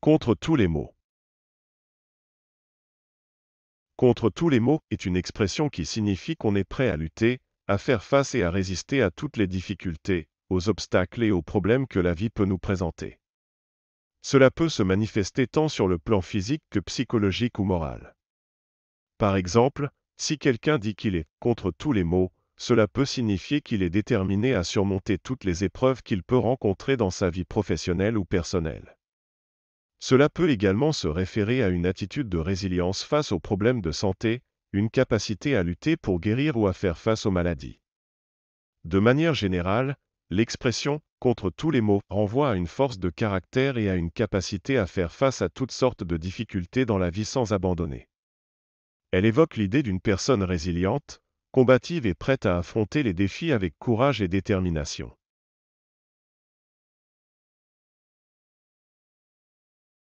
Contre tous les mots. Contre tous les mots est une expression qui signifie qu'on est prêt à lutter, à faire face et à résister à toutes les difficultés, aux obstacles et aux problèmes que la vie peut nous présenter. Cela peut se manifester tant sur le plan physique que psychologique ou moral. Par exemple, si quelqu'un dit qu'il est contre tous les mots, cela peut signifier qu'il est déterminé à surmonter toutes les épreuves qu'il peut rencontrer dans sa vie professionnelle ou personnelle. Cela peut également se référer à une attitude de résilience face aux problèmes de santé, une capacité à lutter pour guérir ou à faire face aux maladies. De manière générale, l'expression contre tous les maux renvoie à une force de caractère et à une capacité à faire face à toutes sortes de difficultés dans la vie sans abandonner. Elle évoque l'idée d'une personne résiliente, combative et prête à affronter les défis avec courage et détermination.